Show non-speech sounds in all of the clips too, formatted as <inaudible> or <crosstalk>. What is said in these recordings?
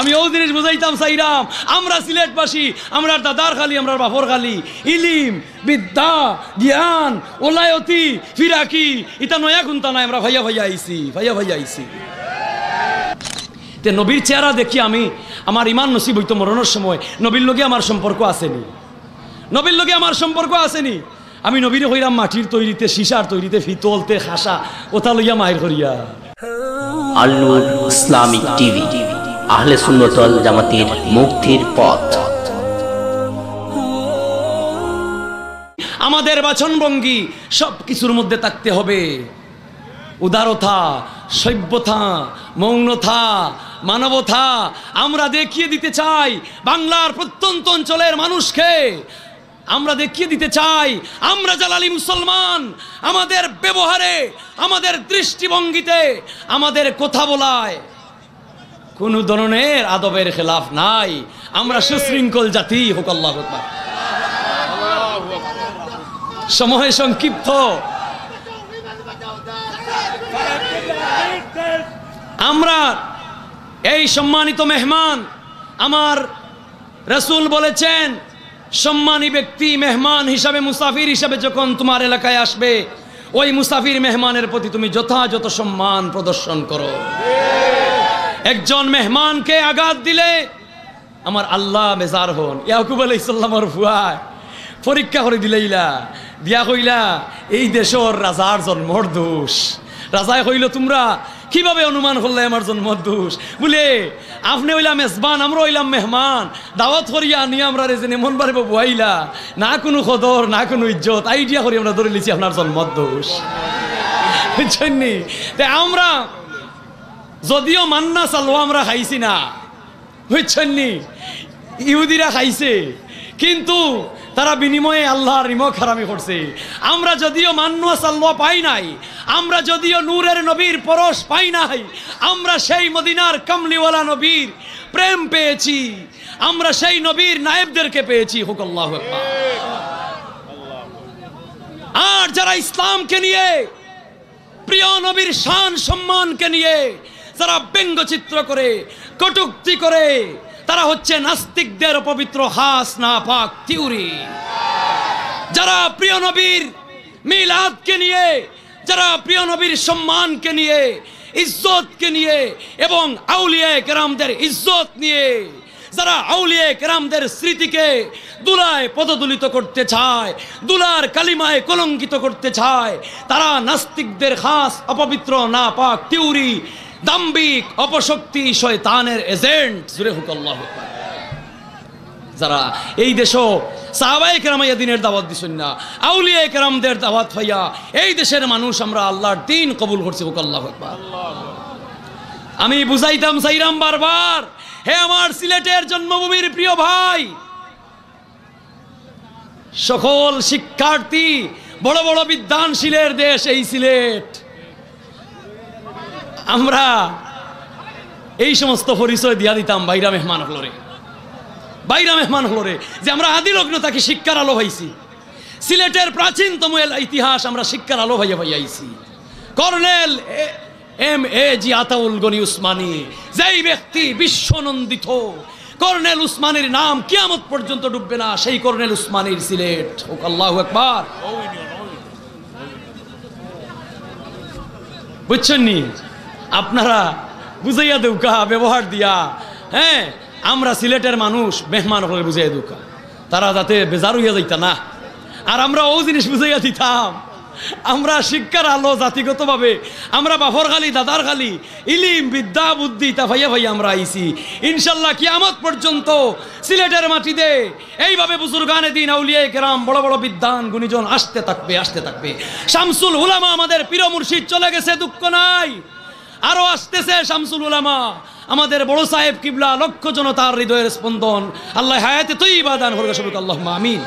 আমি ওই জিনিস বুঝাইতাম সাইরাম আমরা সিলেটবাসী আমরা দাদার খালি আমরা বাফর খালি ইলিম বিদ্যা জ্ঞান ওলায়তি ফিরাকি এটা নয়া খুনতা নাই আমরা ভাইয়া ভাইয়া আইসি ভাইয়া ভাইয়া আইসি তে নবীর চেহারা দেখি আমি আমার ইমান নসিব হইতো মরণের সময় নবীর লগে আমার সম্পর্ক আসেনি নবীর লগে আমার সম্পর্ক আসেনি আমি নবীর হইলাম মাটির তৈরিতে সিসার তৈরিতে ফিতলতে খাসা ওথা লইয়া মায়ের করিয়া আল্লু ইসলামিক টিভি আহলে সুন্নতল জামাতির মুক্তির পথ আমাদের বাচনভঙ্গি সব কিছুর মধ্যে থাকতে হবে উদারতা সভ্যতা মৌনতা মানবতা আমরা দেখিয়ে দিতে চাই বাংলার প্রত্যন্ত অঞ্চলের মানুষকে আমরা দেখিয়ে দিতে চাই আমরা জালালি মুসলমান আমাদের ব্যবহারে আমাদের দৃষ্টিভঙ্গিতে আমাদের কথা বলায় কোনো ধরনের আদবের খেলাফ নাই আমরা সুশৃঙ্খল জাতি হোক আল্লাহ সময় সংক্ষিপ্ত আমরা এই সম্মানিত মেহমান আমার রসুল বলেছেন সম্মানী ব্যক্তি মেহমান হিসাবে মুসাফির হিসাবে যখন তোমার এলাকায় আসবে ওই মুসাফির মেহমানের প্রতি তুমি যথাযথ সম্মান প্রদর্শন করো একজন মেহমানকে আঘাত দিলে আমার আল্লাহ বেজার হন ইয়াকুব আলি ইসলামর ফুয়ায় পরীক্ষা করে দিলেইলা দিয়া কইলা এই দেশর রাজার জন্মর দোষ রাজায় কইল তোমরা কিভাবে অনুমান করলে আমার জন্ম দোষ বুলে আপনি হইলাম মেজবান আমরা হইলাম মেহমান দাওয়াত করিয়া আনি আমরা রেজে নেমন বারে বুয়াইলা না কোনো খদর না কোনো ইজ্জত আইডিয়া করি আমরা ধরে লিছি আপনার জন্ম দোষ আমরা যদিও মান্না চালুয়া আমরা খাইছি না বুঝছেননি ইহুদিরা খাইছে কিন্তু তারা বিনিময়ে আল্লাহর রিমক হারামি করছে আমরা যদিও মান্না সাল্লোয়া পাই নাই আমরা যদিও নূরের নবীর পরশ পাই নাই আমরা সেই মদিনার কামলিওয়ালা নবীর প্রেম পেয়েছি আমরা সেই নবীর নায়েবদেরকে পেয়েছি হুকল্লাহ আর যারা ইসলামকে নিয়ে প্রিয় নবীর শান সম্মানকে নিয়ে যারা ব্যঙ্গচিত্র করে কটুক্তি করে তারা হচ্ছে নাস্তিকদের অপবিত্র হাস না পাক থিউরি যারা প্রিয় নবীর মিলাদকে নিয়ে যারা প্রিয় নবীর সম্মানকে নিয়ে ইজ্জতকে নিয়ে এবং আউলিয়ায় কেরামদের ইজ্জত নিয়ে যারা আউলিয়া কেরামদের স্মৃতিকে দুলায় পদদলিত করতে চায় দুলার কালিমায় কলঙ্কিত করতে চায় তারা নাস্তিকদের খাস অপবিত্র না পাক তিউরি দাম্বিক অপশক্তি শয়তানের এজেন্ট জুড়ে যারা এই দেশও সাহাবাই কেরামাইয়া দিনের দাওয়াত দিছেন না আউলিয়া কেরামদের দাওয়াত ভাইয়া এই দেশের মানুষ আমরা আল্লাহর দিন কবুল করছি হুকল্লাহ একবার আমি বুঝাইতাম সাইরাম বারবার হে আমার সিলেটের জন্মভূমির প্রিয় ভাই সকল শিক্ষার্থী বড় বড় বিদ্যানশীলের দেশ এই সিলেট আমরা এই সমস্ত পরিচয় দিয়া দিতাম বাইরা মেহমান হলো রে বাইরা মেহমান হলো রে যে আমরা আদিলগ্ন তাকে শিক্ষার আলো হয়েছি সিলেটের প্রাচীনতম ইতিহাস আমরা শিক্ষার আলো ভাইয়া ভাইয়া আইছি colonel M A G Ataul Gani Osmani যেই ব্যক্তি বিশ্বনন্দিত কর্নেল উসমানের নাম কিয়ামত পর্যন্ত ডুববে না সেই কর্নেল উসমানির সিলেট আল্লাহ একবার বুঝছেন নি আপনারা বুঝাইয়া দেউকা ব্যবহার দিয়া হ্যাঁ আমরা সিলেটের মানুষ মেহমান হলে বুঝাইয়া দেউকা তারা যাতে বেজার হইয়া যাইতা না আর আমরা ও জিনিস বুঝাইয়া দিতাম আমরা শিক্ষার আলো জাতিগতভাবে আমরা বাফর খালি দাদার খালি ইলিম বিদ্যা বুদ্ধি তা ভাইয়া ভাইয়া আমরা আইসি ইনশাল্লাহ কিয়ামত পর্যন্ত সিলেটের মাটিতে এইভাবে গানে দিন আউলিয়া কেরাম বড় বড় বিদ্যান গুণীজন আসতে থাকবে আসতে থাকবে শামসুল হুলামা আমাদের প্রিয় মুর্শিদ চলে গেছে দুঃখ নাই আরো আসতেছে শামসুল উলামা আমাদের বড় সাহেব কিবলা লক্ষ জনতার হৃদয়ের স্পন্দন আল্লাহ হায়াতে তুই বাদান হরগা সবুক আল্লাহ আমিন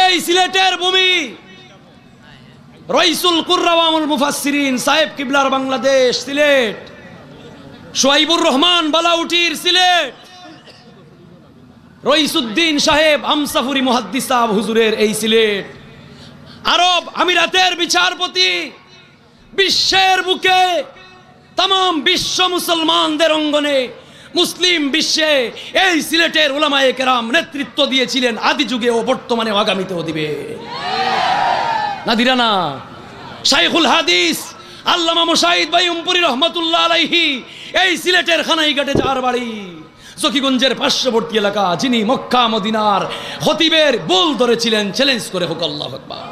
এই সিলেটের ভূমি রইসুল কুর্রাওয়ামুল মুফাসসিরিন সাহেব কিবলার বাংলাদেশ সিলেট সোয়াইবুর রহমান বালাউটির সিলেট রইসুদ্দিন সাহেব আমসাফুরি মহাদ্দিস হুজুরের এই সিলেট আরব আমিরাতের বিচারপতি বিশ্বের বুকে তাম বিশ্ব মুসলমানদের অঙ্গনে মুসলিম বিশ্বে এই সিলেটের ওলামায় কেরাম নেতৃত্ব দিয়েছিলেন আদি যুগে ও বর্তমানে আগামীতেও দিবে নাদিরানা শাইখুল হাদিস আল্লামা মুসাইদ ভাই উমপুরি রহমতুল্লাহ আলাইহি এই সিলেটের খানাইঘাটে যার বাড়ি সখীগঞ্জের পার্শ্ববর্তী এলাকা যিনি মক্কা মদিনার হতিবের বোল ধরেছিলেন চ্যালেঞ্জ করে হোক আল্লাহ আকবার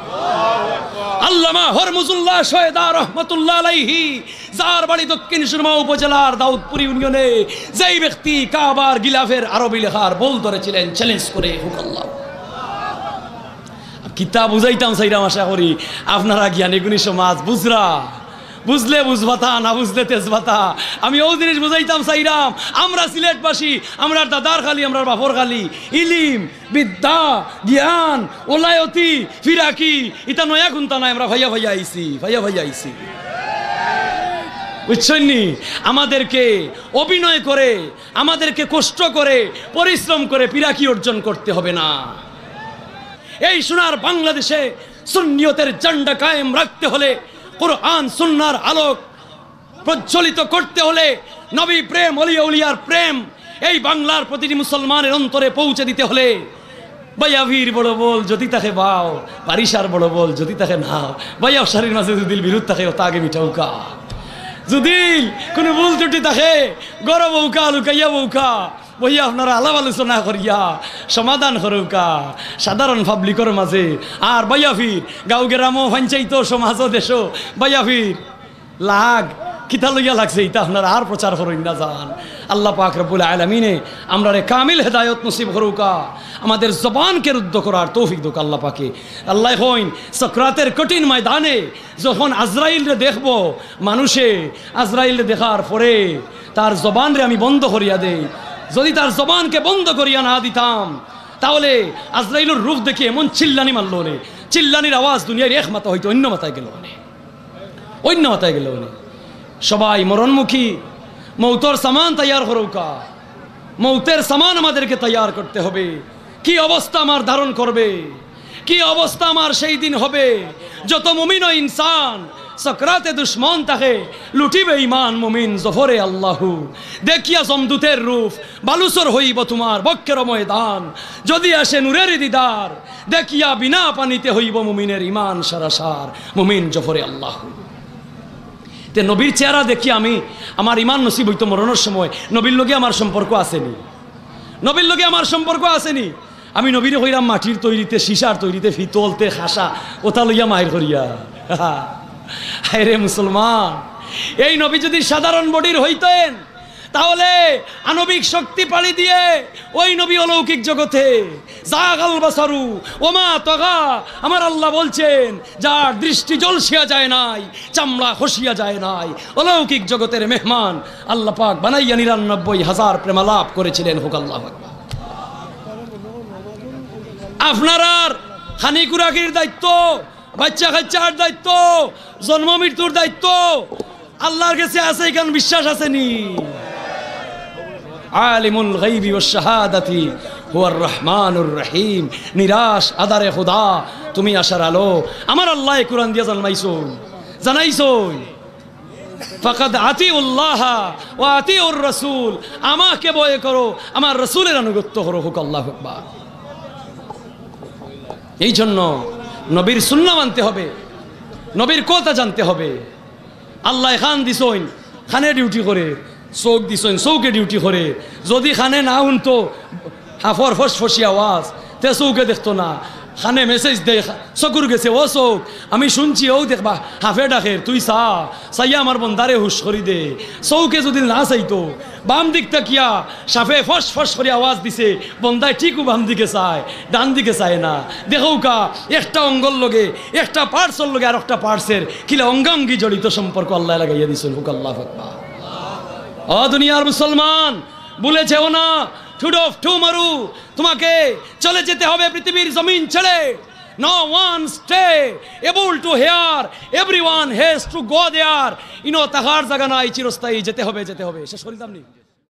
আল্লামা হরমুজুল্লাহ শহদা রহমতুল্লাহ আলাইহি যার বাড়ি দক্ষিণ সুরমা উপজেলার দাউদপুর ইউনিয়নে যেই ব্যক্তি কাবার গিলাফের আরবি লেখার বল ধরেছিলেন চ্যালেঞ্জ করে আল্লাহ কিতাব বুঝাইতাম সাইরাম আশা করি আপনারা জ্ঞানী গুণী সমাজ বুঝরা বুঝলে বুঝবাতা না বুঝলে তেজবাতা আমি ও জিনিস বুঝাইতাম সাইরাম আমরা সিলেটবাসী আমরা দাদার খালি আমরা বাপর খালি ইলিম বিদ্যা জ্ঞান ওলায়তি ফিরাকি ইটা নয়া খুনতা নাই আমরা ভাইয়া ভাইয়া আইসি ভাইয়া ভাইয়া আইসি বুঝছেননি আমাদেরকে অভিনয় করে আমাদেরকে কষ্ট করে পরিশ্রম করে পিরাকি অর্জন করতে হবে না এই সোনার বাংলাদেশে সুন্নিয়তের জান্ডা কায়েম রাখতে হলে কোরআন সুন্নার আলোক প্রজ্বলিত করতে হলে নবী প্রেম অলিয়ার প্রেম এই বাংলার প্রতিটি মুসলমানের অন্তরে পৌঁছে দিতে হলে ভাইয়াভির বড় বল যদি তাকে বাও বারিশার বড় বল যদি তাকে নাও ভাইয়া শারীর মাঝে যদি বিরুদ্ধ থাকে ও তাকে মিঠাউকা যদি কোনো ভুল ত্রুটি থাকে গরম উকা লুকাইয়া উকা বইয়া আপনারা আলাপ আলোচনা করিয়া সমাধান করুকা সাধারণ পাবলিকর মাঝে আর বাইয়া ফির গাঁও গ্রামও পঞ্চায়েত সমাজ দেশ বাইয়া ফির লাগ কিতা লইয়া লাগছে ইতা আপনারা আর প্রচার করেন না যান আল্লাহ পাক রব্বুল আলমিনে আমরা রে কামিল হেদায়ত নসিব করুকা আমাদের জবানকে রুদ্ধ করার তৌফিক দোক আল্লাহ পাকে আল্লাহ হইন সক্রাতের কঠিন ময়দানে যখন আজরাইল রে দেখব মানুষে আজরাইল দেখার পরে তার জবান রে আমি বন্ধ করিয়া দেই যদি তার জবানকে বন্ধ করিয়া না দিতাম তাহলে আজরাইলুর রূপ দেখে এমন চিল্লানি মারল নে চিল্লানির আওয়াজ দুনিয়ার এক মাথা হইতো অন্য মাথায় গেল উনি অন্য মাথায় গেল উনি সবাই মরণমুখী মৌতর সামান তৈয়ার হরৌকা মৌতের সামান আমাদেরকে তৈয়ার করতে হবে কি অবস্থা আমার ধারণ করবে কি অবস্থা আমার সেই দিন হবে যত মুমিন ইনসান সকরাতে দুশ্মন তাহে লুটিবে ইমান মুমিন জহরে আল্লাহু দেখিয়া জমদুতের রূপ বালুসর হইব তোমার বক্ষের ময়দান যদি আসে নূরের দিদার দেখিয়া বিনা পানিতে হইব মুমিনের ইমান সারাসার মুমিন জহরে আল্লাহু তে নবীর চেহারা দেখি আমি আমার ইমান নসিব হইতো মরণের সময় নবীর লোকে আমার সম্পর্ক আসেনি নবীর লোকে আমার সম্পর্ক আসেনি আমি নবীরে হইলাম মাটির তৈরিতে সিসার তৈরিতে ফিতলতে খাসা ওতা লইয়া মায়ের করিয়া <laughs> হায় রে মুসলমান এই নবী যদি সাধারণ বডির হইতেন তাহলে আণবিক শক্তি পাড়ি দিয়ে ওই নবী অলৌকিক জগতে জাগাল বাসারু ওমা তগা আমার আল্লাহ বলছেন যার দৃষ্টি জলসিয়া যায় নাই চামড়া খসিয়া যায় নাই অলৌকিক জগতের মেহমান আল্লাহ পাক বানাইয়া নিরানব্বই হাজার প্রেমা লাভ করেছিলেন হোক আল্লাহ আপনার খানিকুরাকির দায়িত্ব বাচ্চা খাচ্চার দায়িত্ব জন্ম মৃত্যুর দায়িত্ব আল্লাহর কাছে আছে এখান বিশ্বাস আসেনি আলিমুল গাইবি ও শাহাদাতি হুয়ার রহমানুর রহিম নিরাশ আদারে খোদা তুমি আশার আলো আমার আল্লাহ কুরআন দিয়ে জানাইছো জানাইছো ফাকাদ আতি উল্লাহ ও আতি উর রসুল আমাকে বয়ে করো আমার রসুলের আনুগত্য করো হুক আল্লাহ এই জন্য নবীর সুন্না মানতে হবে নবীর কথা জানতে হবে আল্লাহ খান দিস খানে ডিউটি করে চৌক দিসইন চৌকে ডিউটি করে যদি খানে না শুনতো হাফর ফসফসি আওয়াজ তে চৌকে দেখতো না খানে মেসেজ দে চকুর গেছে ও চোখ আমি শুনছি ও দেখবা হাফে ডাকের তুই চা চাইয়া আমার বন্দারে হুশ করি দে চৌকে যদি না চাইতো বাম দিকটা কিয়া সাফে ফস ফস করে আওয়াজ দিছে বন্দায় ঠিকও বাম দিকে চায় ডান দিকে চায় না দেখো কা একটা অঙ্গল লগে একটা পার্সল লগে আর একটা পার্সের কিলা অঙ্গাঙ্গি জড়িত সম্পর্ক আল্লাহ লাগাইয়া দিছিল হুক আল্লাহ ও দুনিয়ার মুসলমান বলেছেও না টুডোফ টু মারু তোমাকে চলে যেতে হবে পৃথিবীর জমিন ছেড়ে no one stay able to hear everyone has to go there ইনো তাহার জায়গা নাই চিরস্থায়ী যেতে হবে যেতে হবে শেষ করিতাম নি